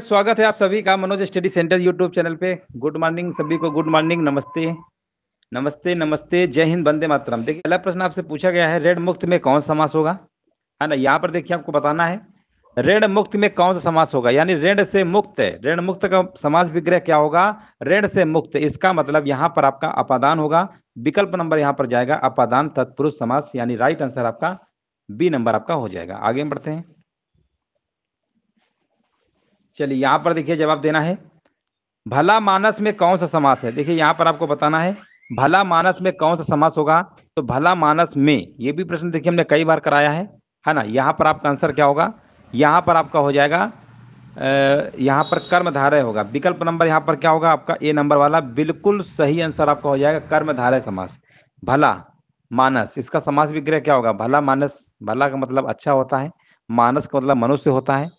स्वागत है आप सभी का Manoj study centre YouTube channel पे गुड मॉर्निंग सभी को गुड मॉर्निंग नमस्ते नमस्ते नमस्ते जय हिंद बंदे मातरम देखिए पहला प्रश्न आपसे पूछा गया है रेड मुक्त में कौन समास होगा है ना यहाँ पर देखिए आपको बताना है रेड मुक्त में कौन सा समास होगा यानी रेड से मुक्त है रेड मुक्त का समाज विग्रह क्या होगा रेड से मुक्त इसका मतलब यहाँ पर आपका अपादान होगा विकल्प नंबर यहाँ पर जाएगा अपादान तत्पुरुष समास यानी राइट आंसर आपका बी नंबर आपका हो जाएगा आगे बढ़ते हैं चलिए यहाँ पर देखिए जवाब देना है भला मानस में कौन सा समास है देखिए यहां पर आपको बताना है भला मानस में कौन सा समास होगा तो भला मानस में ये भी प्रश्न देखिए हमने कई बार कराया है है ना यहाँ पर आपका आंसर क्या होगा यहां पर आपका हो जाएगा यहां पर कर्मधारय होगा विकल्प नंबर यहाँ पर क्या होगा आपका ए नंबर वाला बिल्कुल सही आंसर आपका हो जाएगा कर्मधारय समास भला मानस इसका समास विग्रह क्या होगा भला मानस भला का मतलब अच्छा होता है मानस का मतलब मनुष्य होता है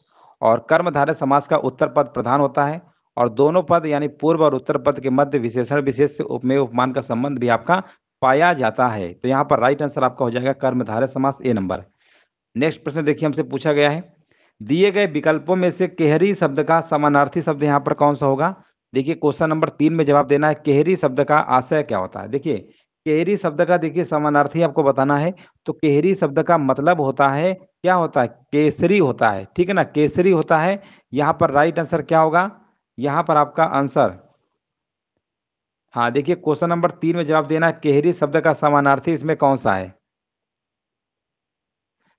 और कर्मधारय समास का उत्तर पद प्रधान होता है और दोनों पद यानी पूर्व और उत्तर पद के मध्य विशेषण विशेष से उपमेय उपमान का संबंध भी आपका पाया जाता है तो यहाँ पर राइट आंसर आपका हो जाएगा कर्मधारय समास ए नंबर नेक्स्ट प्रश्न देखिए हमसे पूछा गया है दिए गए विकल्पों में से केहरी शब्द का समानार्थी शब्द यहाँ पर कौन सा होगा देखिए क्वेश्चन नंबर तीन में जवाब देना है केहरी शब्द का आशय क्या होता है देखिए केहरी शब्द का देखिए समानार्थी आपको बताना है तो केहरी शब्द का मतलब होता है क्या होता है केसरी होता है ठीक है ना केसरी होता है यहाँ पर राइट आंसर क्या होगा यहां पर आपका आंसर हाँ देखिए क्वेश्चन नंबर तीन में जवाब देना केहरी शब्द का समानार्थी इसमें कौन सा है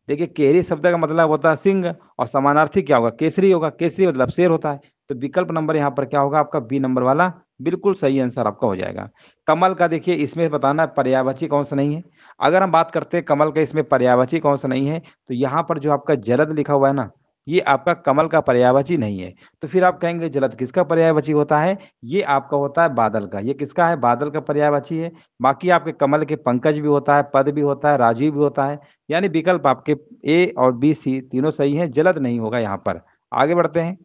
देखिए केहरी शब्द का मतलब होता है सिंह और समानार्थी क्या होगा केसरी होगा केसरी मतलब शेर होता है तो विकल्प नंबर यहाँ पर क्या होगा आपका बी नंबर वाला बिल्कुल सही आंसर आपका हो जाएगा कमल का देखिए इसमें बताना पर्यावची कौन सा नहीं है अगर हम बात करते हैं कमल का इसमें पर्यावची कौन सा नहीं है तो यहाँ पर जो आपका जलद लिखा हुआ है ना ये आपका कमल का पर्यावची नहीं है तो फिर आप कहेंगे जलद किसका पर्यावची होता है ये आपका होता है बादल का ये किसका है बादल का पर्यावची है बाकी आपके कमल के पंकज भी होता है पद भी होता है राजीव भी होता है यानी विकल्प आपके ए और बी सी तीनों सही है जलद नहीं होगा यहाँ पर आगे बढ़ते हैं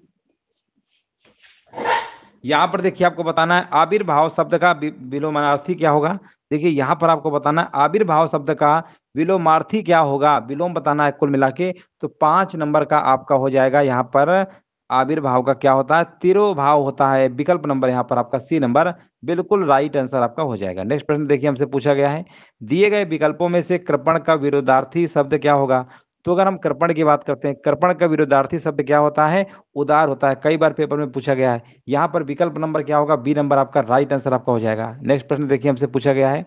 यहाँ पर देखिए आपको बताना है आविर्भाव शब्द का विलोमार्थी क्या होगा देखिए यहाँ पर आपको बताना है आविर्भाव शब्द का विलोमार्थी क्या होगा विलोम बताना है कुल मिला के तो पांच नंबर का आपका हो जाएगा यहाँ पर आविर्भाव का क्या होता है तिरो भाव होता है विकल्प नंबर यहाँ पर आपका सी नंबर बिल्कुल राइट आंसर आपका हो जाएगा नेक्स्ट प्रश्न देखिए हमसे पूछा गया है दिए गए विकल्पों में से कृपण का विरोधार्थी शब्द क्या होगा तो अगर हम कृपण की बात करते हैं कृपण का विरोधार्थी शब्द क्या होता है उदार होता है कई बार पेपर में पूछा गया है यहाँ पर विकल्प नंबर क्या होगा बी नंबर आपका राइट आंसर आपका हो जाएगा नेक्स्ट प्रश्न देखिए हमसे पूछा गया है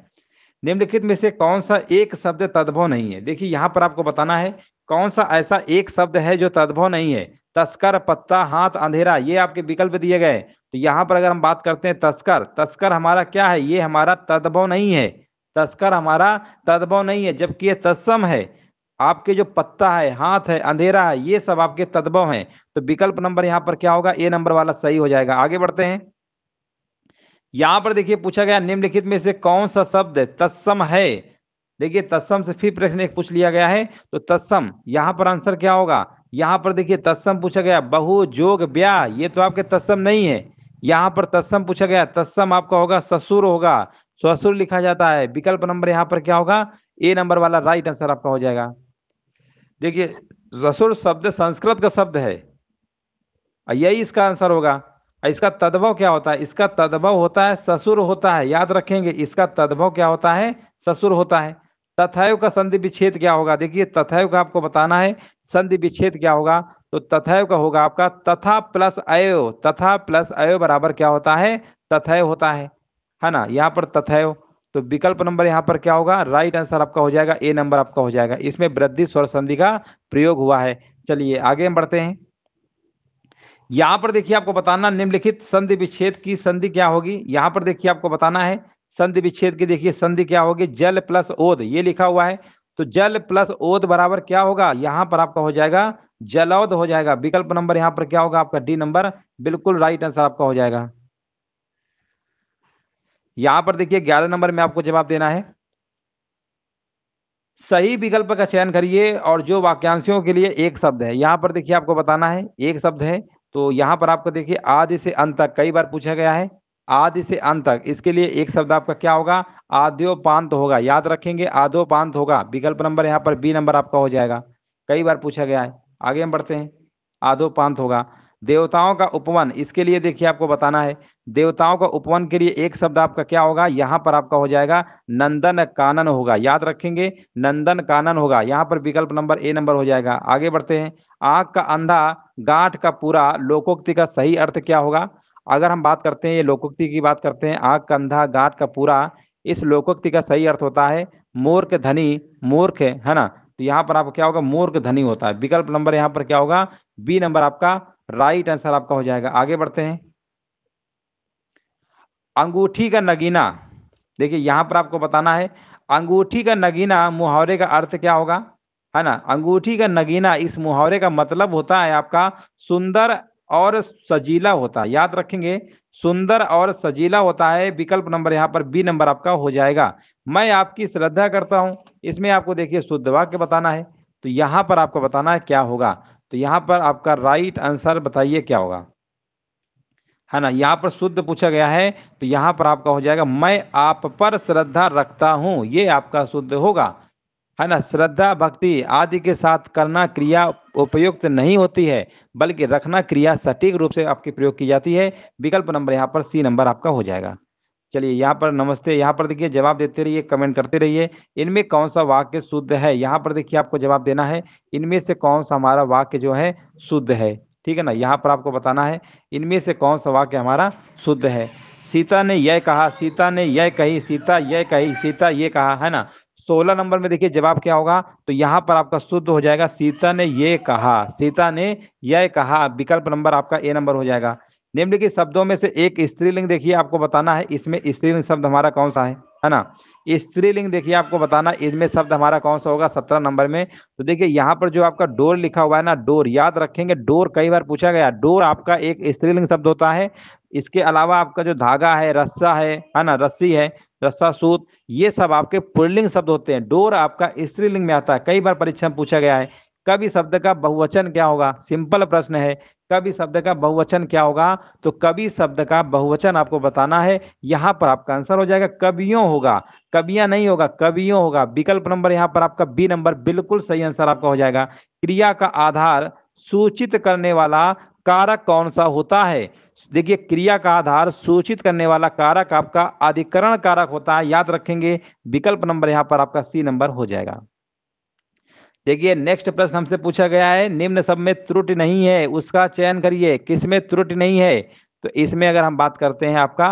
निम्नलिखित में से कौन सा एक शब्द तद्भव नहीं है देखिए यहाँ पर आपको बताना है कौन सा ऐसा एक शब्द है जो तद्भव नहीं है तस्कर पत्ता हाथ अंधेरा ये आपके विकल्प दिए गए तो यहाँ पर अगर हम बात करते हैं तस्कर तस्कर हमारा क्या है ये हमारा तद्भव नहीं है तस्कर हमारा तद्भव नहीं है जबकि ये तत्सम है आपके जो पत्ता है हाथ है अंधेरा है ये सब आपके तद्भव हैं तो विकल्प नंबर यहाँ पर क्या होगा ए नंबर वाला सही हो जाएगा आगे बढ़ते हैं यहां पर देखिए पूछा गया निम्नलिखित में से कौन सा शब्द तत्सम है देखिए तत्सम से फिर प्रश्न एक पूछ लिया गया है तो तत्सम यहां पर आंसर क्या होगा यहां पर देखिए तत्सम पूछा गया बहु जोग ब्याह ये तो आपके तत्सम नहीं है यहां पर तत्सम पूछा गया तत्सम आपका होगा ससुर होगा ससुर लिखा जाता है विकल्प नंबर यहाँ पर क्या होगा ए नंबर वाला राइट आंसर आपका हो जाएगा देखिए रसुल शब्द संस्कृत का शब्द है यही इसका आंसर होगा इसका तद्भव क्या होता है इसका तद्भव होता है ससुर होता है याद रखेंगे इसका तद्भव क्या होता है ससुर होता है तथायु का संधि विच्छेद क्या होगा देखिए तथायु का आपको बताना है संधि विच्छेद क्या होगा तो तथायु का होगा आपका तथा प्लस अयो तथा प्लस अयो बराबर क्या होता है तथैव होता है है ना यहाँ पर तथयो तो विकल्प नंबर यहाँ पर क्या होगा राइट आंसर आपका हो जाएगा ए नंबर आपका हो जाएगा इसमें वृद्धि स्वर संधि का प्रयोग हुआ है चलिए आगे हम बढ़ते हैं यहाँ पर देखिए आपको बताना निम्नलिखित संधि विच्छेद की संधि क्या होगी यहाँ पर देखिए आपको बताना है संधि विच्छेद की देखिए संधि क्या होगी जल प्लस ओद ये लिखा हुआ है तो जल प्लस ओद बराबर क्या होगा यहाँ पर आपका हो जाएगा जलौद हो जाएगा विकल्प नंबर यहाँ पर क्या होगा आपका डी नंबर बिल्कुल राइट आंसर आपका हो जाएगा यहां पर देखिए ग्यारह नंबर में आपको जवाब देना है सही विकल्प का चयन करिए और जो वाक्यांशियों के लिए एक शब्द है यहां पर देखिए आपको बताना है एक शब्द है तो यहां पर आपको देखिए आदि से अंत तक कई बार पूछा गया है आदि से अंत तक इसके लिए एक शब्द आपका क्या होगा आद्योपांत होगा याद रखेंगे आद्योपांत होगा विकल्प नंबर यहाँ पर बी नंबर आपका हो जाएगा कई बार पूछा गया है आगे हम बढ़ते हैं आदोपांत होगा देवताओं का उपवन इसके लिए देखिए आपको बताना है देवताओं का उपवन के लिए एक शब्द आपका क्या होगा यहां पर आपका हो जाएगा नंदन कानन होगा याद रखेंगे नंदन कानन होगा यहां पर विकल्प नंबर ए नंबर हो जाएगा आगे बढ़ते हैं आग का अंधा गांठ का पूरा लोकोक्ति का सही अर्थ क्या होगा अगर हम बात करते हैं ये लोकोक्ति की बात करते हैं आग का अंधा गांठ का पूरा इस लोकोक्ति का सही अर्थ होता है मूर्ख धनी मूर्ख है ना तो यहाँ पर आपको क्या होगा मूर्ख धनी होता है विकल्प नंबर यहाँ पर क्या होगा बी नंबर आपका राइट आंसर आपका हो जाएगा आगे बढ़ते हैं अंगूठी का नगीना देखिए यहां पर आपको बताना है अंगूठी का नगीना मुहावरे का अर्थ क्या होगा है ना अंगूठी का नगीना इस मुहावरे का मतलब होता है आपका सुंदर और सजीला होता है याद रखेंगे सुंदर और सजीला होता है विकल्प नंबर यहाँ पर बी नंबर आपका हो जाएगा मैं आपकी श्रद्धा करता हूं इसमें आपको देखिए शुद्ध वाक्य बताना है तो यहां पर आपको बताना है क्या होगा तो यहां पर आपका राइट आंसर बताइए क्या होगा है ना यहां पर शुद्ध पूछा गया है तो यहां पर आपका हो जाएगा मैं आप पर श्रद्धा रखता हूं ये आपका शुद्ध होगा है ना श्रद्धा भक्ति आदि के साथ करना क्रिया उपयुक्त नहीं होती है बल्कि रखना क्रिया सटीक रूप से आपकी प्रयोग की जाती है विकल्प नंबर यहाँ पर सी नंबर आपका हो जाएगा चलिए यहाँ पर नमस्ते यहाँ पर देखिए जवाब देते रहिए कमेंट करते रहिए इनमें कौन सा वाक्य शुद्ध है यहाँ पर देखिए आपको जवाब देना है इनमें से कौन सा हमारा वाक्य जो है शुद्ध है ठीक है ना यहाँ पर आपको बताना है इनमें से कौन सा वाक्य हमारा शुद्ध है सीता ने यह कहा सीता ने यह कही सीता यह कही सीता ये कहा है ना सोलह नंबर में देखिए जवाब क्या होगा तो यहाँ पर आपका शुद्ध हो जाएगा सीता ने ये कहा सीता ने यह कहा विकल्प नंबर आपका ए नंबर हो जाएगा निम्नलिखित शब्दों में से एक स्त्रीलिंग देखिए आपको बताना है इसमें स्त्रीलिंग शब्द हमारा कौन सा है है ना स्त्रीलिंग देखिए आपको बताना इसमें शब्द हमारा कौन सा होगा सत्रह नंबर में तो देखिए यहाँ पर जो आपका डोर लिखा हुआ है ना डोर याद रखेंगे डोर कई बार पूछा गया डोर आपका एक स्त्रीलिंग शब्द होता है इसके अलावा आपका जो धागा है रस्सा है है ना रस्सी है रस्सा सूत ये सब आपके पुरलिंग शब्द होते हैं डोर आपका स्त्रीलिंग में आता है कई बार परीक्षा में पूछा गया है कभी शब्द का बहुवचन क्या होगा सिंपल प्रश्न है कवि शब्द का बहुवचन क्या होगा तो कवि शब्द का बहुवचन आपको बताना है यहां पर आपका आंसर हो जाएगा कवियों होगा कवियां नहीं होगा कवियों होगा विकल्प नंबर यहाँ पर आपका बी नंबर बिल्कुल सही आंसर आपका हो जाएगा क्रिया का आधार सूचित करने वाला कारक कौन सा होता है देखिए क्रिया का आधार सूचित करने वाला कारक आपका अधिकरण कारक होता है याद रखेंगे विकल्प नंबर यहाँ पर आपका सी नंबर हो जाएगा देखिए नेक्स्ट प्रश्न हमसे पूछा गया है निम्न सब में त्रुटि नहीं है उसका चयन करिए किसमें त्रुटि नहीं है तो इसमें अगर हम बात करते हैं आपका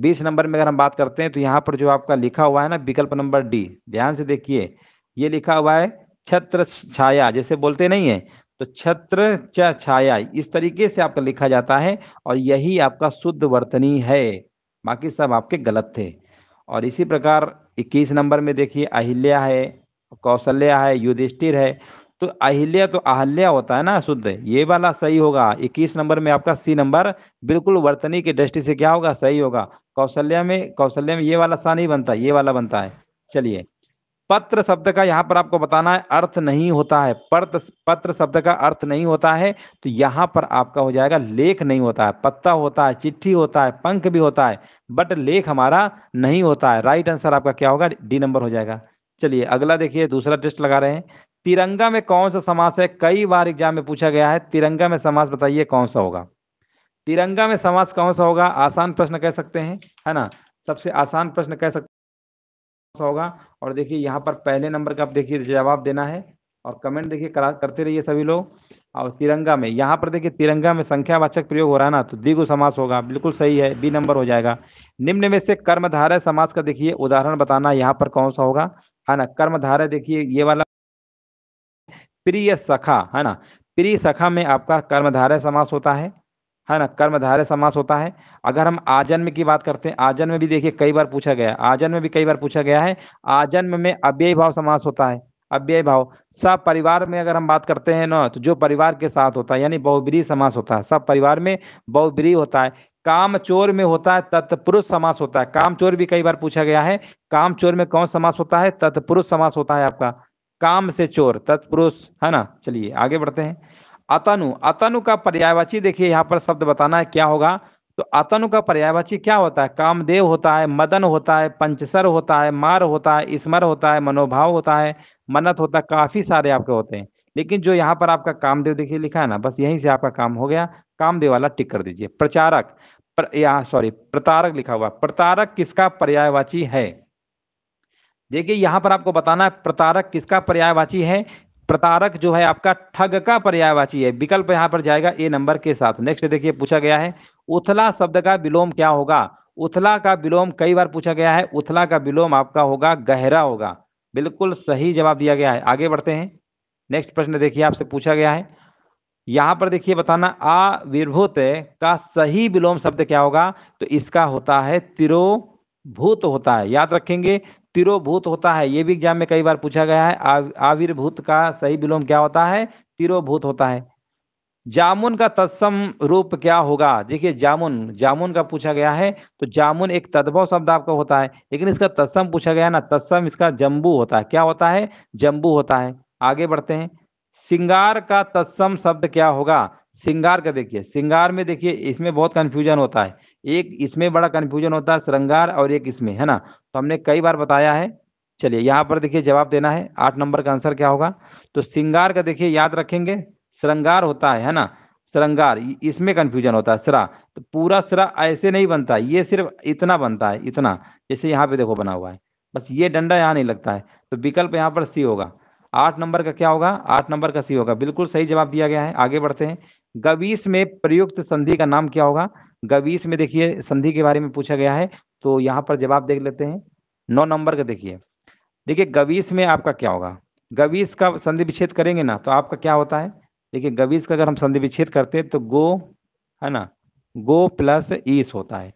बीस नंबर में अगर हम बात करते हैं तो यहाँ पर जो आपका लिखा हुआ है ना विकल्प नंबर डी ध्यान से देखिए ये लिखा हुआ है छत्र छाया जैसे बोलते नहीं है तो छत्र छाया इस तरीके से आपका लिखा जाता है और यही आपका शुद्ध वर्तनी है बाकी सब आपके गलत थे और इसी प्रकार 21 नंबर में देखिए अहिल्या है कौशल्या है युधिष्ठिर है तो अहिल्या तो अहल्या होता है ना शुद्ध ये वाला सही होगा इक्कीस नंबर में आपका सी नंबर बिल्कुल वर्तनी की दृष्टि से क्या होगा सही होगा कौशल्या में कौशल्या में ये वाला सा नहीं बनता ये वाला बनता है चलिए पत्र शब्द का यहाँ पर आपको बताना है अर्थ नहीं होता है पत्र पत्र शब्द का अर्थ नहीं होता है तो यहाँ पर आपका हो जाएगा लेख नहीं होता है पत्ता होता है चिट्ठी होता है पंख भी होता है बट लेख हमारा नहीं होता है राइट आंसर आपका क्या होगा डी नंबर हो जाएगा चलिए अगला देखिए दूसरा टेस्ट लगा रहे हैं तिरंगा में कौन सा समास है कई बार एग्जाम में पूछा गया है तिरंगा में समास बताइए कौन सा होगा तिरंगा में समास कौन सा होगा आसान प्रश्न कह सकते हैं है ना सबसे आसान प्रश्न कह सकते कौन सा होगा और देखिए यहाँ पर पहले नंबर का आप देखिए जवाब देना है और कमेंट देखिए करते रहिए सभी लोग और तिरंगा में यहाँ पर देखिए तिरंगा में संख्यावाचक प्रयोग हो रहा है ना तो दिगु समास होगा बिल्कुल सही है बी नंबर हो जाएगा निम्न में से कर्मधारय समास का देखिए उदाहरण बताना यहाँ पर कौन सा होगा है ना कर्मधारा देखिए ये वाला प्रिय सखा है ना प्रिय सखा में आपका कर्मधारय समास होता है है ना कर्मधारय समास होता है अगर हम आजन्म की बात करते हैं आजन्म भी देखिए कई बार पूछा गया आजन्म भी कई बार पूछा गया है आजन्म में अव्यय भाव समास होता है अव्यय भाव सब परिवार में अगर हम बात करते हैं ना तो जो परिवार के साथ होता है यानी बहुब्री समास होता है सब परिवार में बहुब्री होता है काम चोर में होता है तत्पुरुष समास होता है काम चोर भी कई बार पूछा गया है काम चोर में कौन समास होता है तत्पुरुष समास होता है आपका काम से चोर तत्पुरुष है ना चलिए आगे बढ़ते हैं अतनु अतनु का पर्यायवाची देखिए यहाँ पर शब्द बताना है क्या होगा तो अतनु का पर्यायवाची क्या होता है कामदेव होता है मदन होता है पंचसर होता है मार होता है स्मर होता है मनोभाव होता है मन्नत होता है काफी सारे आपके होते हैं लेकिन जो यहाँ पर आपका कामदेव देखिए लिखा है ना बस यहीं से आपका काम हो गया कामदेव वाला टिक कर दीजिए प्रचारक प्र, यहाँ सॉरी प्रतारक लिखा हुआ प्रतारक किसका पर्यायवाची है देखिए यहाँ पर आपको बताना है प्रतारक किसका पर्यायवाची है प्रतारक जो है आपका ठग का पर्यायवाची है विकल्प यहाँ पर जाएगा ए नंबर के साथ नेक्स्ट देखिए पूछा गया है उथला शब्द का विलोम क्या होगा उथला का विलोम कई बार पूछा गया है उथला का विलोम आपका होगा गहरा होगा बिल्कुल सही जवाब दिया गया है आगे बढ़ते हैं नेक्स्ट प्रश्न देखिए आपसे पूछा गया है यहां पर देखिए बताना आ विभूत का सही विलोम शब्द क्या होगा तो इसका होता है तिरोभूत होता है याद रखेंगे तिरोभूत होता है यह भी एग्जाम में कई बार पूछा गया है आविर्भूत का सही विलोम क्या होता है तिरोभूत होता है जामुन का तत्सम रूप क्या होगा देखिए जामुन जामुन का पूछा गया है तो जामुन एक तद्भव शब्द आपका होता है लेकिन इसका तत्सम पूछा गया ना तत्सम इसका जम्बू होता है क्या होता है जम्बू होता है आगे बढ़ते हैं सिंगार का तत्सम शब्द क्या होगा सिंगार का देखिए सिंगार में देखिए इसमें बहुत कंफ्यूजन होता है एक इसमें बड़ा कन्फ्यूजन होता है श्रृंगार और एक इसमें है ना तो हमने कई बार बताया है चलिए यहाँ पर देखिए जवाब देना है आठ नंबर का आंसर क्या होगा तो सिंगार का देखिए याद रखेंगे श्रृंगार होता है है ना श्रृंगार इसमें कंफ्यूजन होता है सरा तो पूरा सरा ऐसे नहीं बनता है ये सिर्फ इतना बनता है इतना जैसे यहाँ पे देखो बना हुआ है बस ये डंडा यहाँ नहीं लगता है तो विकल्प यहाँ पर सी होगा आठ नंबर का क्या होगा आठ नंबर का सी होगा बिल्कुल सही जवाब दिया गया है आगे बढ़ते हैं गवीस में प्रयुक्त संधि का नाम क्या होगा गवीस में देखिए संधि के बारे में पूछा गया है तो यहाँ पर जवाब देख लेते हैं नौ नंबर का देखिए देखिए गवीस में आपका क्या होगा गवीस का संधि विच्छेद करेंगे ना तो आपका क्या होता है देखिए गवीस का अगर हम संधि विच्छेद करते हैं तो गो है ना गो प्लस ईस होता है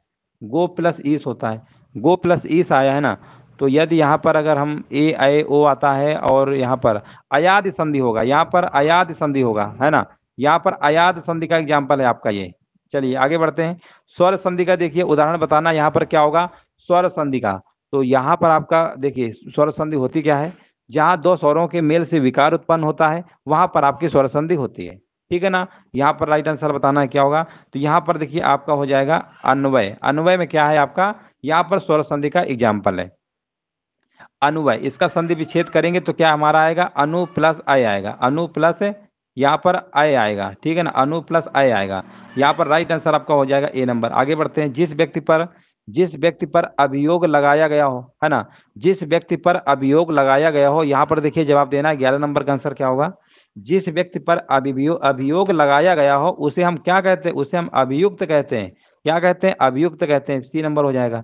गो प्लस ईस होता है गो प्लस ईस आया है ना तो यदि यहाँ पर अगर हम ए आए ओ आता है और यहाँ पर अयाद संधि होगा यहाँ पर अयाद संधि होगा है ना यहाँ पर अयाद संधि का एग्जाम्पल है आपका ये चलिए आगे बढ़ते हैं स्वर संधि का देखिए उदाहरण बताना यहाँ पर क्या होगा स्वर संधि का तो यहाँ पर आपका देखिए स्वर संधि होती क्या है जहाँ दो स्वरों के मेल से विकार उत्पन्न होता है वहां पर आपकी स्वर संधि होती है ठीक है ना यहाँ पर राइट आंसर बताना है क्या होगा तो यहाँ पर देखिए आपका हो जाएगा अन्वय अन्वय में क्या है आपका यहाँ पर स्वर संधि का एग्जाम्पल है अनुवय इसका संधि विच्छेद करेंगे तो क्या हमारा आएगा अनु प्लस अय आएगा अनु प्लस यहाँ पर अय आएगा ठीक है ना अनु प्लस अय आएगा यहाँ पर राइट आंसर आपका हो जाएगा ए नंबर आगे बढ़ते हैं जिस व्यक्ति पर जिस व्यक्ति पर अभियोग लगाया गया हो है ना जिस व्यक्ति पर अभियोग लगाया गया हो यहाँ पर देखिए जवाब देना ग्यारह नंबर का आंसर क्या होगा जिस व्यक्ति पर अभियोग अभियोग लगाया गया हो उसे हम क्या कहते हैं उसे हम अभियुक्त कहते हैं क्या कहते हैं अभियुक्त कहते हैं सी नंबर हो जाएगा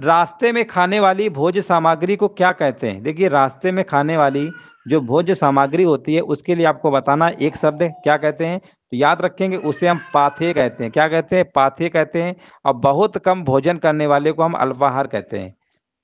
रास्ते में खाने वाली भोज सामग्री को क्या कहते हैं देखिए रास्ते में खाने वाली जो भोज सामग्री होती है उसके लिए आपको बताना एक शब्द क्या कहते हैं तो याद रखेंगे उसे हम पाथे कहते हैं क्या कहते हैं पाथे कहते हैं और बहुत कम भोजन करने वाले को हम अल्पाहार कहते हैं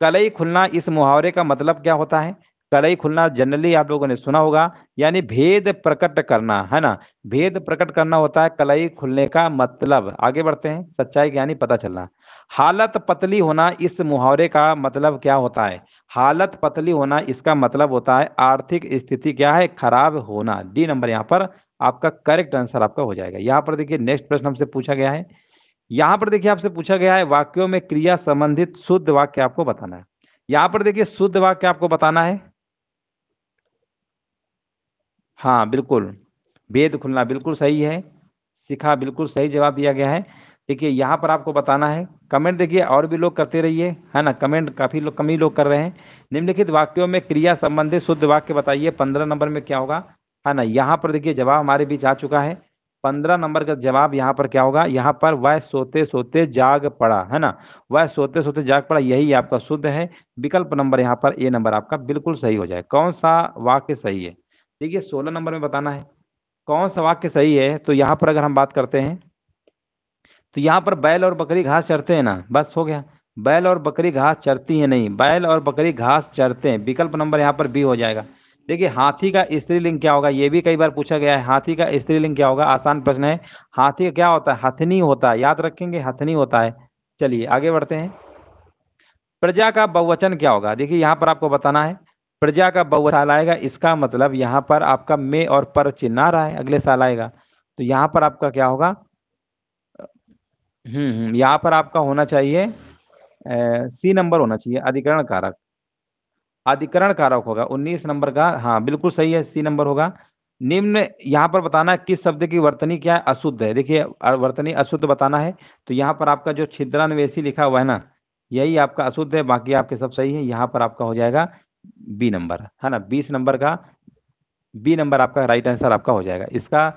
कलई खुलना इस मुहावरे का मतलब क्या होता है कलई खुलना जनरली आप लोगों ने सुना होगा यानी भेद प्रकट करना है ना भेद प्रकट करना होता है कलई खुलने का मतलब आगे बढ़ते हैं सच्चाई ज्ञानी पता चलना हालत पतली होना इस मुहावरे का मतलब क्या होता है हालत पतली होना इसका मतलब होता है आर्थिक स्थिति क्या है खराब होना डी नंबर यहाँ पर आपका करेक्ट आंसर आपका हो जाएगा यहाँ पर देखिए नेक्स्ट प्रश्न हमसे पूछा गया है यहाँ पर देखिए आपसे पूछा गया है वाक्यों में क्रिया संबंधित शुद्ध वाक्य आपको बताना है यहाँ पर देखिए शुद्ध वाक्य आपको बताना है हाँ बिल्कुल वेद खुलना बिल्कुल सही है सिखा बिल्कुल सही जवाब दिया गया है देखिए यहाँ पर आपको बताना है कमेंट देखिए और भी लोग करते रहिए है ना कमेंट काफ़ी लोग कम ही लोग कर रहे हैं निम्नलिखित वाक्यों में क्रिया संबंधित शुद्ध वाक्य बताइए पंद्रह नंबर में क्या होगा है ना यहाँ पर देखिए जवाब हमारे बीच आ चुका है पंद्रह नंबर का जवाब यहाँ पर क्या होगा यहाँ पर वह सोते सोते जाग पड़ा है ना वह सोते सोते जाग पड़ा यही आपका शुद्ध है विकल्प नंबर यहाँ पर ए नंबर आपका बिल्कुल सही हो जाए कौन सा वाक्य सही है देखिए सोलह नंबर में बताना है कौन सा वाक्य सही है तो यहाँ पर अगर हम बात करते हैं तो यहाँ पर बैल और बकरी घास चरते हैं ना बस हो गया बैल और बकरी घास चरती है नहीं बैल और बकरी घास चरते हैं विकल्प नंबर यहाँ पर बी हो जाएगा देखिए हाथी का स्त्रीलिंग क्या होगा ये भी कई बार पूछा गया है हाथी का स्त्रीलिंग क्या होगा आसान प्रश्न है हाथी क्या होता है हथनी होता है याद रखेंगे हथनी होता है चलिए आगे बढ़ते हैं प्रजा का बहुवचन क्या होगा देखिए यहाँ पर आपको बताना है प्रजा का बहुवचन आएगा इसका मतलब यहाँ पर आपका मे और पर चिन्ह आ रहा है अगले साल आएगा तो यहाँ पर आपका क्या होगा हम्म, हम्म यहाँ पर आपका होना चाहिए सी नंबर होना चाहिए अधिकरण कारक अधिकरण कारक होगा 19 नंबर का हाँ बिल्कुल सही है सी नंबर होगा निम्न यहाँ पर बताना किस शब्द की वर्तनी क्या है अशुद्ध है देखिए वर्तनी अशुद्ध बताना है तो यहाँ पर आपका जो छिद्रन्वेषी लिखा हुआ है ना यही आपका अशुद्ध है बाकी आपके सब सही है यहाँ पर आपका हो जाएगा बी नंबर है ना बीस नंबर का बी नंबर आपका राइट आंसर आपका हो जाएगा इसका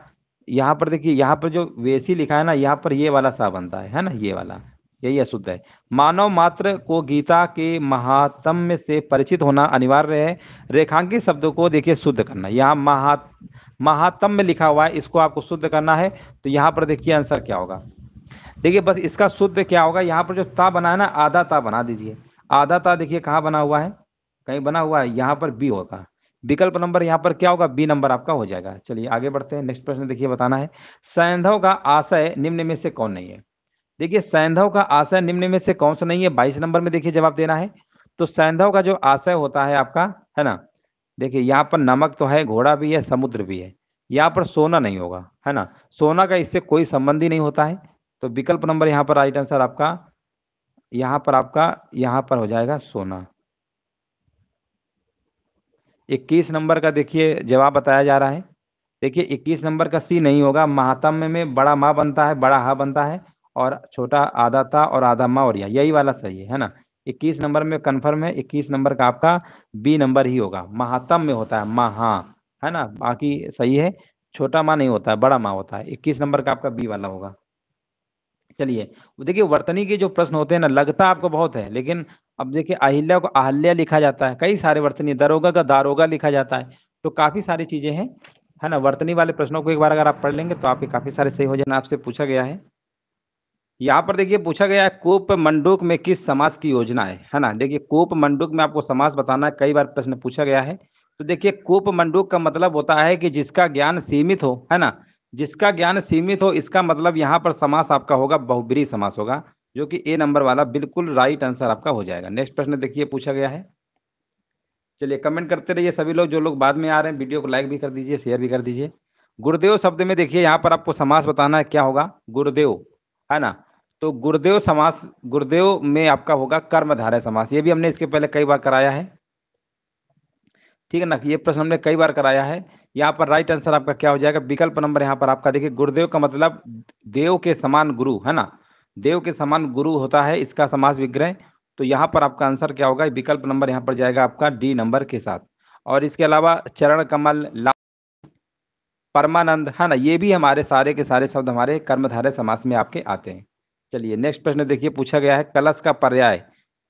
यहाँ पर देखिए यहाँ पर जो वेसी लिखा है ना यहाँ पर ये वाला सा बनता है है ना ये वाला यही अशुद्ध है मानव मात्र को गीता के महात्म्य से परिचित होना अनिवार्य है रेखांकित शब्दों को देखिए शुद्ध करना यहाँ महा महात्म्य लिखा हुआ है इसको आपको शुद्ध करना है तो यहाँ पर देखिए आंसर क्या होगा देखिए बस इसका शुद्ध क्या होगा यहाँ पर जो ता बना है ना आधा ता बना दीजिए आधा ता देखिए कहाँ बना हुआ है कहीं बना हुआ है यहाँ पर बी होगा विकल्प नंबर यहाँ पर क्या होगा बी नंबर आपका हो जाएगा चलिए आगे बढ़ते हैं नेक्स्ट प्रश्न देखिए बताना है सैंधव का आशय निम्न में से कौन नहीं है देखिए सैंधव का आशय निम्न में से कौन सा नहीं है बाईस नंबर में देखिए जवाब देना है तो सैंधव का जो आशय होता है आपका है ना देखिए यहाँ पर नमक तो है घोड़ा भी है समुद्र भी है यहाँ पर सोना नहीं होगा है ना सोना का इससे कोई संबंध ही नहीं होता है तो विकल्प नंबर यहाँ पर राइट आंसर आपका यहाँ पर आपका यहाँ पर हो जाएगा सोना इक्कीस नंबर का देखिए जवाब बताया जा रहा है देखिए इक्कीस नंबर का सी नहीं होगा महातम में बड़ा माँ बनता है बड़ा हा बनता है और छोटा आधा था और आधा माँ और या यही वाला सही है ना इक्कीस नंबर में कन्फर्म है इक्कीस नंबर का आपका बी नंबर ही होगा महातम में होता है महा है ना बाकी सही है छोटा माँ नहीं होता है बड़ा माँ होता है इक्कीस नंबर का आपका बी वाला होगा चलिए देखिए वर्तनी के जो प्रश्न होते हैं ना लगता आपको बहुत है लेकिन अब देखिए अहिल्या को अहल्या लिखा जाता है कई सारे वर्तनी दरोगा का दारोगा लिखा जाता है तो काफी सारी चीजें हैं है ना वर्तनी वाले प्रश्नों को एक बार अगर आप पढ़ लेंगे तो आपके काफी सारे सही हो जाना आपसे पूछा गया है यहाँ पर देखिए पूछा गया है कोप मंडूक में किस समास की योजना है है ना देखिए कोप मंडूक में आपको समास बताना है कई बार प्रश्न पूछा गया है तो देखिए कोप मंडूक का मतलब होता है कि जिसका ज्ञान सीमित हो है ना जिसका ज्ञान सीमित हो इसका मतलब यहाँ पर समास आपका होगा बहुब्री समास होगा जो कि ए नंबर वाला बिल्कुल राइट आंसर आपका हो जाएगा नेक्स्ट प्रश्न देखिए पूछा गया है चलिए कमेंट करते रहिए सभी लोग जो लोग बाद में आ रहे हैं वीडियो को लाइक भी कर दीजिए शेयर भी कर दीजिए गुरुदेव शब्द में देखिए यहाँ पर आपको समास बताना है क्या होगा गुरुदेव है ना तो गुरुदेव समास गुरुदेव में आपका होगा कर्मधारय समास ये भी हमने इसके पहले कई बार कराया है ठीक है ना ये प्रश्न हमने कई बार कराया है यहाँ पर राइट आंसर आपका क्या हो जाएगा विकल्प नंबर यहाँ पर आपका देखिए गुरुदेव का मतलब देव के समान गुरु है ना देव के समान गुरु होता है इसका समाज विग्रह तो यहाँ पर आपका आंसर क्या होगा विकल्प नंबर यहाँ पर जाएगा आपका डी नंबर के साथ और इसके अलावा चरण कमल ला परमानंद है ना ये भी हमारे सारे के सारे शब्द हमारे कर्मधारय समास में आपके आते हैं चलिए नेक्स्ट प्रश्न देखिए पूछा गया है कलश का पर्याय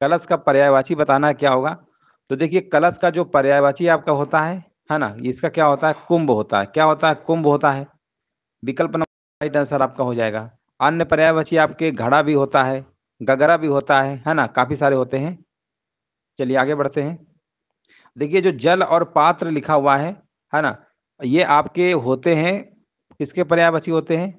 कलश का पर्यायवाची बताना क्या होगा तो देखिए कलश का जो पर्यायवाची आपका होता है है ना इसका क्या होता है कुंभ होता है क्या होता है कुंभ होता है विकल्प नंबर राइट आंसर आपका हो जाएगा अन्य पर्यायवाची आपके घड़ा भी होता है गगरा भी होता है है ना काफी सारे होते हैं चलिए आगे बढ़ते हैं देखिए जो जल और पात्र लिखा हुआ है है ना ये आपके होते हैं किसके पर्यायवाची होते हैं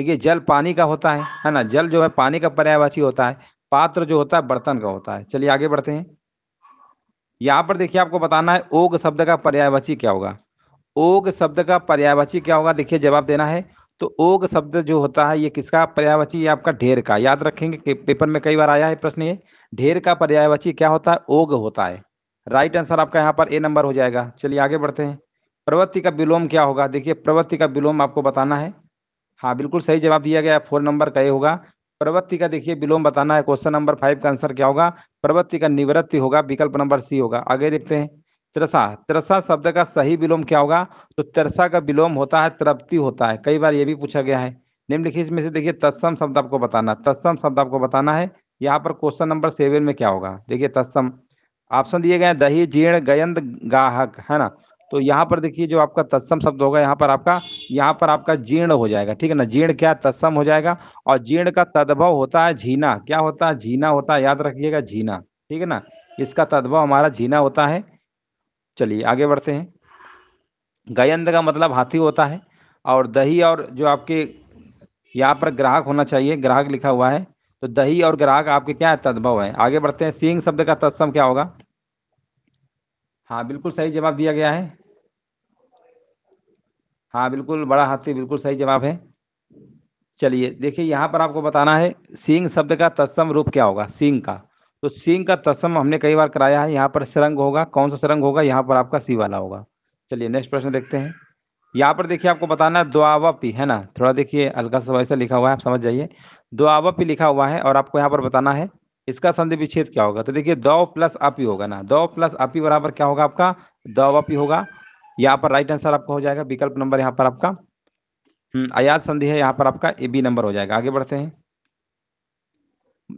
देखिए जल पानी का होता है है ना जल जो है पानी का पर्यायवाची होता है पात्र जो होता है बर्तन का होता है चलिए आगे बढ़ते हैं यहां पर देखिए आपको बताना है ओग शब्द का पर्यायवाची क्या होगा ओग शब्द का पर्यायवाची क्या होगा देखिए जवाब देना है तो ओग शब्द जो होता है ये किसका पर्यायवाची आपका ढेर का याद रखेंगे पेपर में कई बार आया है प्रश्न ये ढेर का पर्यायवाची क्या होता है ओग होता है राइट आंसर आपका यहाँ पर ए नंबर हो जाएगा चलिए आगे बढ़ते हैं प्रवृत्ति का विलोम क्या होगा देखिए प्रवृत्ति का विलोम आपको बताना है हाँ बिल्कुल सही जवाब दिया गया फोर नंबर का ये होगा प्रवृत्ति का देखिए विलोम बताना है क्वेश्चन नंबर फाइव का आंसर क्या होगा प्रवृत्ति का निवृत्ति होगा विकल्प नंबर सी होगा आगे देखते हैं त्रसा त्रसा शब्द का सही विलोम क्या होगा तो त्रसा का विलोम होता है तृप्ति होता है कई बार ये भी पूछा गया है निम्नलिखित इसमें से देखिए तत्सम शब्द आपको बताना तत्सम शब्द आपको बताना है यहाँ पर क्वेश्चन नंबर सेवन में क्या होगा देखिए तत्सम ऑप्शन दिए गए दही जीर्ण गयंद गाहक है ना तो यहाँ पर देखिए जो आपका तत्सम शब्द होगा यहाँ पर आपका यहाँ पर आपका जीर्ण हो जाएगा ठीक है ना जीर्ण क्या तत्सम हो जाएगा और जीर्ण का तद्भव होता है झीना क्या होता है झीना होता है याद रखिएगा झीना ठीक है ना इसका तद्भव हमारा झीना होता है चलिए आगे बढ़ते हैं गयंद का मतलब हाथी होता है और दही और जो आपके यहाँ पर ग्राहक होना चाहिए ग्राहक लिखा हुआ है तो दही और ग्राहक आपके क्या है तद्भव है आगे बढ़ते हैं सींग शब्द का तत्सम क्या होगा हाँ बिल्कुल सही जवाब दिया गया है हाँ बिल्कुल बड़ा हाथी बिल्कुल सही जवाब है चलिए देखिए यहाँ पर आपको बताना है सिंह शब्द का तत्सम रूप क्या होगा सिंह का तो सिंह का तत्सम हमने कई बार कराया है यहाँ पर सरंग होगा कौन सा सरंग होगा यहाँ पर आपका सी वाला होगा चलिए नेक्स्ट प्रश्न देखते हैं यहाँ पर देखिए आपको बताना है द्वावपी है ना थोड़ा देखिए अलका सब ऐसा लिखा हुआ है आप समझ जाइए द्वावपी लिखा हुआ है और आपको यहाँ पर बताना है इसका संधि विच्छेद क्या होगा तो देखिए दौ प्लस अपी होगा ना दो प्लस अपी बराबर क्या होगा आपका दवापी होगा यहाँ पर राइट आंसर आपका हो जाएगा विकल्प नंबर यहाँ पर आपका हम्म, आयात संधि है यहाँ पर आपका ए बी नंबर हो जाएगा आगे बढ़ते हैं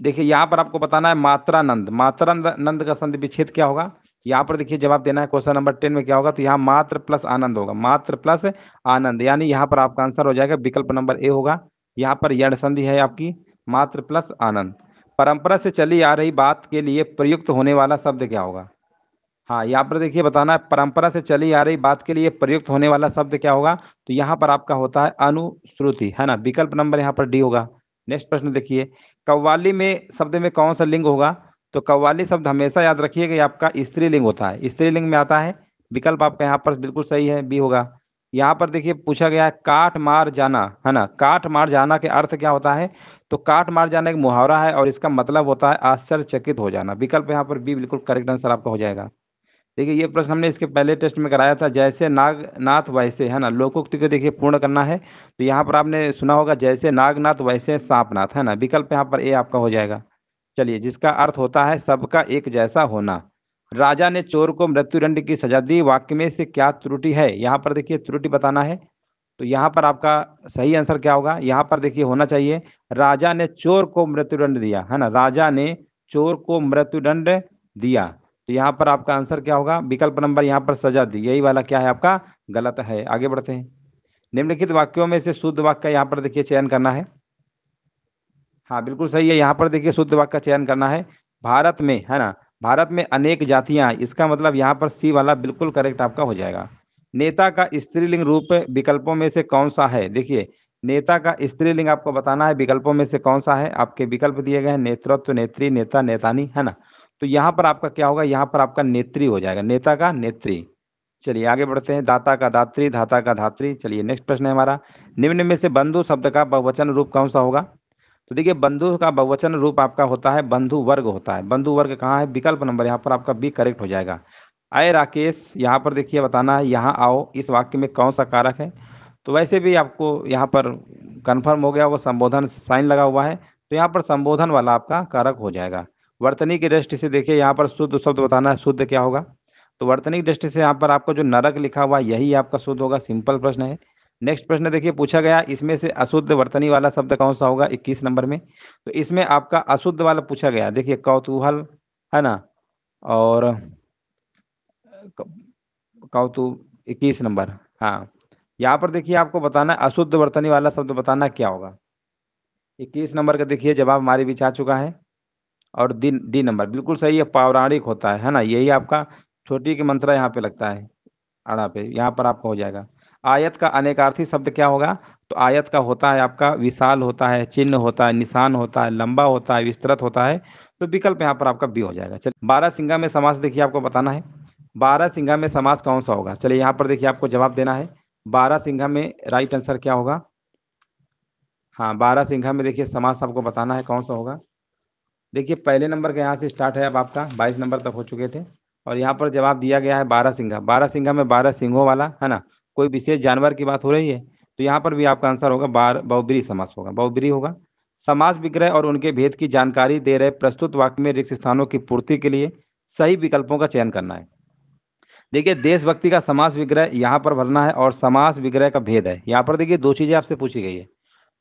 देखिए यहाँ पर आपको बताना है मात्रानंद मात्रानंद का संधि विच्छेद क्या होगा यहाँ पर देखिए जवाब देना है क्वेश्चन नंबर टेन में क्या होगा तो यहाँ मात्र प्लस आनंद होगा मात्र प्लस आनंद यानी यहाँ पर आपका आंसर हो जाएगा विकल्प नंबर ए होगा यहाँ पर यण संधि है आपकी मात्र प्लस आनंद परंपरा से चली आ रही बात के लिए प्रयुक्त होने वाला शब्द क्या होगा हाँ यहाँ पर देखिए बताना है परंपरा से चली आ रही बात के लिए प्रयुक्त होने वाला शब्द क्या होगा तो यहाँ पर आपका होता है अनुश्रुति है ना विकल्प नंबर यहाँ पर डी होगा नेक्स्ट प्रश्न देखिए कव्वाली में शब्द में कौन सा लिंग होगा तो कव्वाली शब्द हमेशा याद रखिएगा कि आपका स्त्रीलिंग होता है स्त्रीलिंग में आता है विकल्प आपका यहाँ पर बिल्कुल सही है बी होगा यहाँ पर देखिए पूछा गया है काट मार जाना है ना काट मार जाना के अर्थ क्या होता है तो काट मार जाना एक मुहावरा है और इसका मतलब होता है आश्चर्यचकित हो जाना विकल्प यहाँ पर बी बिल्कुल करेक्ट आंसर आपका हो जाएगा देखिए ये प्रश्न हमने इसके पहले टेस्ट में कराया था जैसे नाग नाथ वैसे है ना लोकोक्ति को देखिए पूर्ण करना है तो यहाँ पर आपने सुना होगा जैसे नागनाथ वैसे सांपनाथ है ना विकल्प यहाँ पर ए आपका हो जाएगा चलिए जिसका अर्थ होता है सबका एक जैसा होना राजा ने चोर को मृत्युदंड की सजा दी वाक्य में से क्या त्रुटि है यहाँ पर देखिए त्रुटि बताना है तो यहाँ पर आपका सही आंसर क्या होगा यहाँ पर देखिए होना चाहिए राजा ने चोर को मृत्युदंड दिया है ना राजा ने चोर को मृत्युदंड दिया तो यहाँ पर आपका आंसर क्या होगा विकल्प नंबर यहाँ पर सजा दी यही वाला क्या है आपका गलत है आगे बढ़ते हैं निम्नलिखित वाक्यों में से शुद्ध वाक्य यहाँ पर देखिए चयन करना है हाँ बिल्कुल सही है यहाँ पर देखिए शुद्ध वाक्य का चयन करना है भारत में है ना भारत में अनेक जातियां इसका मतलब यहाँ पर सी वाला बिल्कुल करेक्ट आपका हो जाएगा नेता का स्त्रीलिंग रूप विकल्पों में से कौन सा है देखिए नेता का स्त्रीलिंग आपको बताना है विकल्पों में से कौन सा है आपके विकल्प दिए गए हैं नेतृत्व नेत्री नेता नेतानी है ना तो यहाँ पर आपका क्या होगा यहाँ पर आपका नेत्री हो जाएगा नेता का नेत्री चलिए आगे बढ़ते हैं दाता का दात्री धाता का धात्री चलिए नेक्स्ट प्रश्न है हमारा निम्न में से बंधु शब्द का बहुवचन रूप कौन सा होगा तो देखिए बंधु का बहुवचन रूप आपका होता है बंधु वर्ग होता है बंधु वर्ग कहाँ है विकल्प नंबर यहाँ पर आपका बी करेक्ट हो जाएगा आए राकेश यहाँ पर देखिए बताना है यहाँ आओ इस वाक्य में कौन सा कारक है तो वैसे भी आपको यहाँ पर कन्फर्म हो गया वो संबोधन साइन लगा हुआ है तो यहाँ पर संबोधन वाला आपका कारक हो जाएगा वर्तनी की दृष्टि से देखिए यहाँ पर शुद्ध शब्द बताना है शुद्ध क्या होगा तो वर्तनी की दृष्टि से यहाँ पर आपको जो नरक लिखा हुआ यही आपका शुद्ध होगा सिंपल प्रश्न है नेक्स्ट प्रश्न देखिए पूछा गया इसमें से अशुद्ध वर्तनी वाला शब्द कौन सा होगा 21 नंबर में तो इसमें आपका अशुद्ध वाला पूछा गया देखिए कौतूहल है ना और कौतु इक्कीस नंबर हाँ यहाँ पर देखिए आपको बताना अशुद्ध वर्तनी वाला शब्द बताना क्या होगा इक्कीस नंबर का देखिए जवाब हमारे बीच आ चुका है और दिन डी नंबर बिल्कुल सही है पौराणिक होता है है ना यही आपका छोटी की मंत्रा यहाँ पे लगता है आड़ा पे यहाँ पर आपको हो जाएगा आयत का अनेकार्थी शब्द क्या होगा तो आयत का होता है आपका विशाल होता है चिन्ह होता है निशान होता है लंबा होता है विस्तृत होता है तो विकल्प यहाँ पर आपका बी हो जाएगा चलिए बारह सिंगा में समास देखिए आपको बताना है बारह सिंगा में समास कौन सा होगा चलिए यहाँ पर देखिए आपको जवाब देना है बारह सिंघा में राइट आंसर क्या होगा हाँ बारह सिंघा में देखिए समास आपको बताना है कौन सा होगा देखिए पहले नंबर का यहाँ से स्टार्ट है अब आपका बाईस नंबर तक हो चुके थे और यहाँ पर जवाब दिया गया है बारह सिंघा बारह सिंघा में बारह सिंहों वाला है ना कोई विशेष जानवर की बात हो रही है तो यहाँ पर भी आपका आंसर होगा बार बहुबरी समास होगा बहुबरी होगा समाज विग्रह और उनके भेद की जानकारी दे रहे प्रस्तुत वाक्य में रिक्त स्थानों की पूर्ति के लिए सही विकल्पों का चयन करना है देखिए देशभक्ति का समास विग्रह यहाँ पर भरना है और समास विग्रह का भेद है यहाँ पर देखिए दो चीजें आपसे पूछी गई है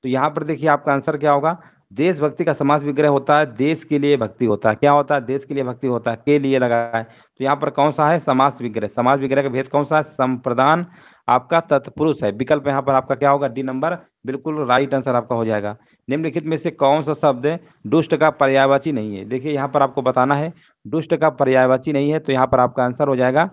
तो यहाँ पर देखिए आपका आंसर क्या होगा देशभक्ति का समाज विग्रह होता है देश के लिए भक्ति होता है क्या होता है देश के लिए भक्ति होता है के लिए लगा है तो यहाँ पर कौन सा है समाज विग्रह समाज विग्रह का भेद कौन सा है संप्रदान आपका तत्पुरुष है विकल्प यहाँ पर आपका क्या होगा डी नंबर बिल्कुल राइट आंसर आपका हो जाएगा निम्नलिखित में से कौन सा शब्द दुष्ट का पर्यायवाची नहीं है देखिए यहाँ पर आपको बताना है दुष्ट का पर्यायवाची नहीं है तो यहाँ पर आपका आंसर हो जाएगा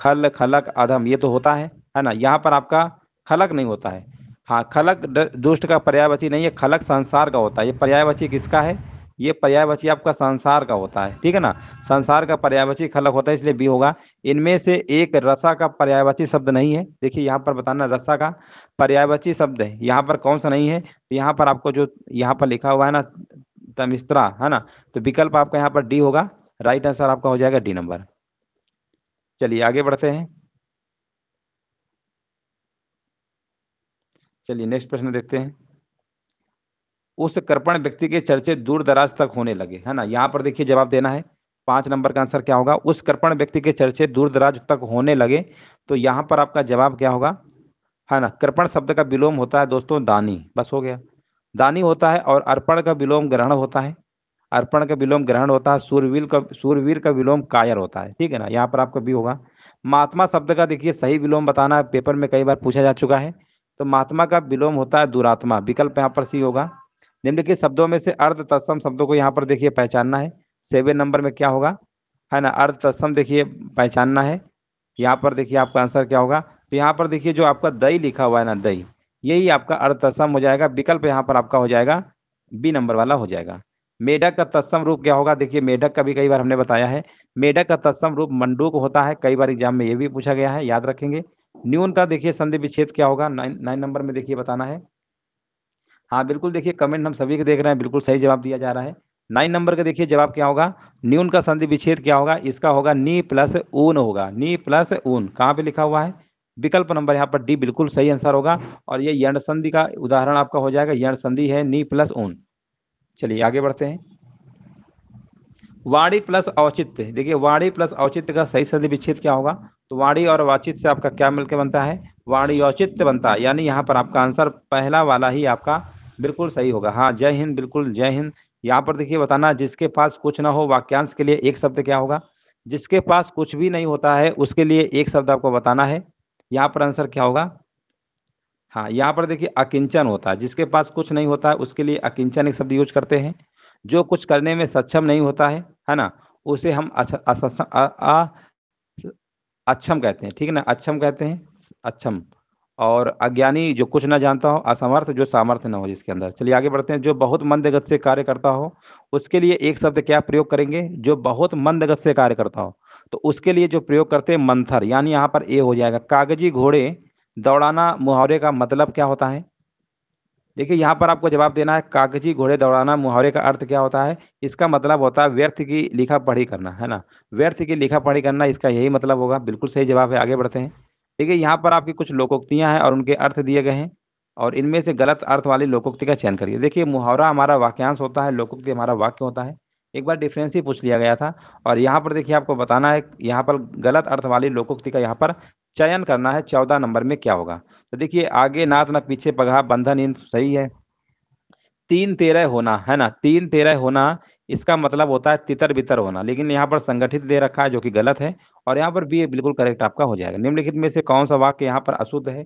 खल खलक अधम ये तो होता है है ना यहाँ पर आपका खलक नहीं होता है हाँ खलक दुष्ट का पर्यायवाची नहीं है खलक संसार का होता है ये पर्यायवाची किसका है ये पर्यायवाची आपका संसार का होता है ठीक है ना संसार का पर्यायवाची खलक होता है इसलिए बी होगा इनमें से एक रसा का पर्यायवाची शब्द नहीं है देखिए यहाँ पर बताना रसा का पर्यायवाची शब्द है यहाँ पर कौन सा नहीं है तो यहाँ पर आपको जो यहाँ पर लिखा हुआ है ना तमिस्त्रा है ना तो विकल्प आपका यहाँ पर डी होगा राइट आंसर आपका हो जाएगा डी नंबर चलिए आगे बढ़ते हैं चलिए नेक्स्ट प्रश्न देखते हैं उस कर्पण व्यक्ति के चर्चे दूर दराज तक होने लगे है ना यहाँ पर देखिए जवाब देना है पांच नंबर का आंसर क्या होगा उस कृपण व्यक्ति के चर्चे दूर दराज तक होने लगे तो यहाँ पर आपका जवाब क्या होगा है ना कृपण शब्द का विलोम होता है दोस्तों दानी बस हो गया दानी होता है और अर्पण का विलोम ग्रहण होता है अर्पण का विलोम ग्रहण होता है सूर्यवीर का सूर्यवीर का विलोम कायर होता है ठीक है ना यहाँ पर आपका भी होगा महात्मा शब्द का देखिए सही विलोम बताना पेपर में कई बार पूछा जा चुका है तो महात्मा का विलोम होता है दुरात्मा विकल्प यहाँ पर सी होगा निम्नलिखित शब्दों में से अर्ध तत्सम शब्दों को यहाँ पर देखिए पहचानना है सेवन नंबर में क्या होगा है ना अर्ध तत्सम देखिए पहचानना है यहाँ पर देखिए आपका आंसर क्या होगा तो यहाँ पर देखिए जो आपका दई लिखा हुआ है ना दई यही आपका अर्ध तत्सम हो जाएगा विकल्प यहाँ पर आपका हो जाएगा बी नंबर वाला हो जाएगा मेढक का तत्सम रूप क्या होगा देखिए मेढक का भी कई बार हमने बताया है मेढक का तत्सम रूप मंडूक होता है कई बार एग्जाम में ये भी पूछा गया है याद रखेंगे न्यूनता देखिए संधि विच्छेद क्या होगा नाइन नाइन नंबर में देखिए बताना है हाँ बिल्कुल देखिए कमेंट हम सभी के देख रहे हैं बिल्कुल सही जवाब दिया जा रहा है नाइन नंबर का देखिए जवाब क्या होगा न्यून का संधि विच्छेद क्या होगा इसका होगा नी प्लस ऊन होगा नी प्लस ऊन कहाँ पे लिखा हुआ है विकल्प नंबर यहाँ पर डी बिल्कुल सही आंसर होगा और ये यण संधि का उदाहरण आपका हो जाएगा यण संधि है नी प्लस ऊन चलिए आगे बढ़ते हैं वाणी प्लस औचित्य देखिए वाणी प्लस औचित्य का सही संधि विच्छेद क्या होगा तो वाणी और वाचित से आपका क्या मिलकर बनता है वाणी औचित्य बनता है यानी यहाँ पर आपका आंसर पहला वाला ही आपका बिल्कुल सही होगा हाँ जय हिंद बिल्कुल जय हिंद यहाँ पर देखिए बताना जिसके पास कुछ ना हो वाक्यांश के लिए एक शब्द क्या होगा जिसके पास कुछ भी नहीं होता है उसके लिए एक शब्द आपको बताना है यहाँ पर आंसर क्या होगा हाँ यहाँ पर देखिए अकिंचन होता है जिसके पास कुछ नहीं होता है उसके लिए अकिंचन एक शब्द यूज करते हैं जो कुछ करने में सक्षम नहीं होता है है ना उसे हम अच्छम कहते हैं ठीक है ना अच्छम कहते हैं अच्छम और अज्ञानी जो कुछ ना जानता हो असमर्थ जो सामर्थ्य ना हो जिसके अंदर चलिए आगे बढ़ते हैं जो बहुत मंद गत से कार्य करता हो उसके लिए एक शब्द क्या प्रयोग करेंगे जो बहुत मंद गत से कार्य करता हो तो उसके लिए जो प्रयोग करते हैं मंथर यानी यहाँ पर ए हो जाएगा कागजी घोड़े दौड़ाना मुहावरे का मतलब क्या होता है देखिए यहाँ पर आपको जवाब देना है कागजी घोड़े दौड़ाना मुहावरे का अर्थ क्या होता है इसका मतलब होता है व्यर्थ की लिखा पढ़ी करना है ना व्यर्थ की लिखा पढ़ी करना इसका यही मतलब होगा बिल्कुल सही जवाब है आगे बढ़ते हैं देखिए यहाँ पर आपकी कुछ लोकोक्तियाँ हैं और उनके अर्थ दिए गए हैं और इनमें से गलत अर्थ वाली लोकोक्ति का चयन करिए देखिए मुहावरा हमारा वाक्यांश होता है लोकोक्ति हमारा वाक्य होता है एक बार डिफरेंस ही पूछ लिया गया था और यहाँ पर देखिए आपको बताना है यहाँ पर गलत अर्थ वाली लोकोक्ति का यहाँ पर चयन करना है चौदह नंबर में क्या होगा तो देखिए आगे नाथ ना पीछे पगहा बंधन इन सही है तीन तेरह होना है ना तीन तेरह होना इसका मतलब होता है तितर बितर होना लेकिन यहाँ पर संगठित दे रखा है जो कि गलत है और यहाँ पर ये बिल्कुल करेक्ट आपका हो जाएगा निम्नलिखित में से कौन सा वाक्य यहाँ पर अशुद्ध है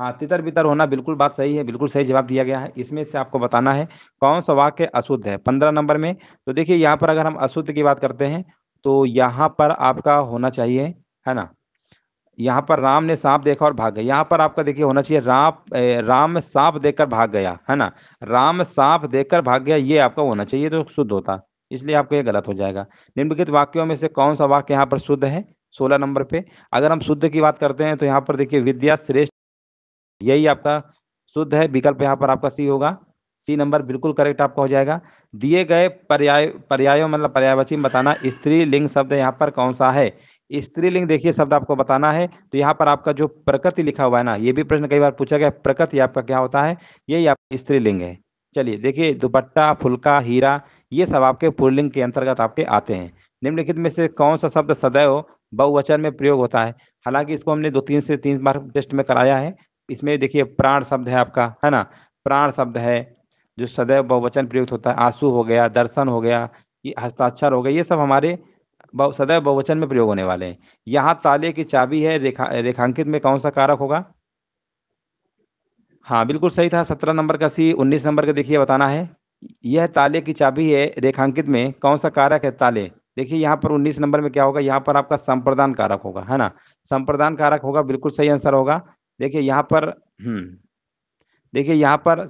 हाँ तितर बितर होना बिल्कुल बात सही है बिल्कुल सही जवाब दिया गया है इसमें से आपको बताना है कौन सा वाक्य अशुद्ध है पंद्रह नंबर में तो देखिए यहाँ पर अगर हम अशुद्ध की बात करते हैं तो यहाँ पर आपका होना चाहिए है ना यहाँ पर राम ने सांप देखा और भाग गया यहाँ पर आपका देखिए होना चाहिए राम राम सांप देखकर भाग गया है ना राम सांप देखकर भाग गया ये आपका होना चाहिए तो शुद्ध होता इसलिए आपका ये गलत हो जाएगा निम्नलिखित वाक्यों में से कौन सा वाक्य यहाँ पर शुद्ध है सोलह नंबर पे अगर हम शुद्ध की बात करते हैं तो यहाँ पर देखिए विद्या श्रेष्ठ यही आपका शुद्ध है विकल्प यहाँ पर आपका सी होगा सी नंबर बिल्कुल करेक्ट आपका हो जाएगा दिए गए पर्याय पर्यायों मतलब पर्यायवाची बताना स्त्री लिंग शब्द यहाँ पर कौन सा है स्त्रीलिंग देखिए शब्द आपको बताना है तो यहाँ पर आपका जो प्रकृति लिखा हुआ है ना ये भी प्रश्न कई बार पूछा गया प्रकृति आपका क्या होता है यही आप स्त्रीलिंग है चलिए देखिए दुपट्टा फुलका हीरा ये सब आपके पुरलिंग के अंतर्गत आपके आते हैं निम्नलिखित में से कौन सा शब्द सदैव बहुवचन में प्रयोग होता है हालांकि इसको हमने दो तीन से तीन बार टेस्ट में कराया है इसमें देखिए प्राण शब्द है आपका है ना प्राण शब्द है जो सदैव बहुवचन प्रयुक्त होता है आंसू हो गया दर्शन हो गया ये हस्ताक्षर हो गया ये सब हमारे सदैव बहुवचन में प्रयोग होने वाले हैं यहाँ ताले की चाबी है रेखा रेखांकित में कौन सा कारक होगा हाँ बिल्कुल सही था सत्रह नंबर का सी उन्नीस नंबर का देखिए बताना है यह ताले की चाबी है रेखांकित में कौन सा कारक है ताले देखिए यहाँ पर उन्नीस नंबर में क्या होगा यहाँ पर आपका संप्रदान कारक होगा है ना संप्रदान कारक होगा बिल्कुल सही आंसर होगा देखिए यहाँ पर हम्म, देखिए यहाँ पर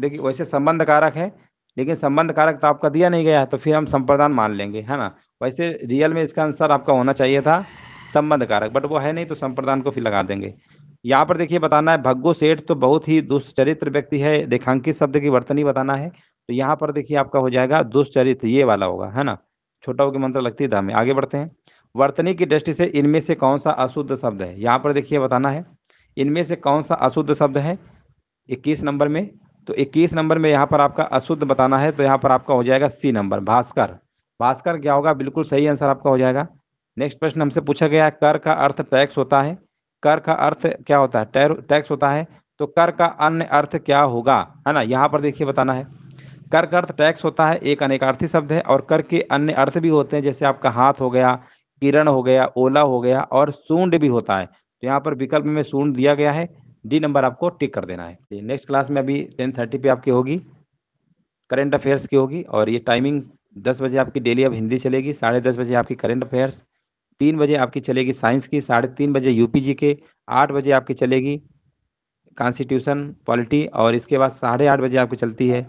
देखिए वैसे संबंध कारक है लेकिन संबंध कारक तो आपका दिया नहीं गया है तो फिर हम संप्रदान मान लेंगे है ना वैसे रियल में इसका आंसर आपका होना चाहिए था संबंध कारक बट वो है नहीं तो संप्रदान को फिर लगा देंगे यहाँ पर देखिए बताना है भग्गो सेठ तो बहुत ही दुष्चरित्र व्यक्ति है रेखांकित शब्द की वर्तनी बताना है तो यहाँ पर देखिए आपका हो जाएगा दुष्चरित्र ये वाला होगा है ना छोटा होगी मंत्र लगती है हमें आगे बढ़ते हैं वर्तनी की दृष्टि से इनमें से कौन सा अशुद्ध शब्द है यहाँ पर देखिए बताना है इनमें से कौन सा अशुद्ध शब्द है इक्कीस नंबर में तो इक्कीस नंबर में यहाँ पर आपका अशुद्ध बताना है तो यहाँ पर आपका हो जाएगा सी नंबर भास्कर भास्कर क्या होगा बिल्कुल सही आंसर आपका हो जाएगा नेक्स्ट प्रश्न हमसे पूछा गया है कर का अर्थ टैक्स होता है कर का अर्थ क्या होता है टैक्स होता है तो कर का अन्य अर्थ क्या होगा है ना यहाँ पर देखिए बताना है कर का अर्थ टैक्स होता है एक अनेकार्थी शब्द है और कर के अन्य अर्थ भी होते हैं जैसे आपका हाथ हो गया किरण हो गया ओला हो गया और सूंड भी होता है तो यहाँ पर विकल्प में सूंड दिया गया है डी नंबर आपको टिक कर देना है नेक्स्ट क्लास में अभी टेन थर्टी पे आपकी होगी करेंट अफेयर्स की होगी और ये टाइमिंग दस बजे आपकी डेली अब हिंदी चलेगी साढ़े दस बजे आपकी करंट अफेयर्स तीन बजे आपकी चलेगी साइंस की साढ़े तीन बजे यूपीजी के आठ बजे आपकी चलेगी कॉन्स्टिट्यूशन पॉलिटी और इसके बाद साढ़े आठ बजे आपकी चलती है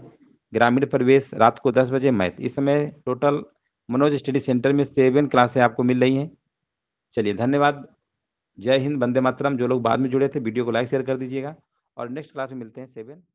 ग्रामीण प्रवेश रात को दस बजे मैथ इस समय टोटल मनोज स्टडी सेंटर में सेवन क्लासें आपको मिल रही हैं चलिए धन्यवाद जय हिंद वंदे मातरम जो लोग बाद में जुड़े थे वीडियो को लाइक शेयर कर दीजिएगा और नेक्स्ट क्लास में मिलते हैं सेवन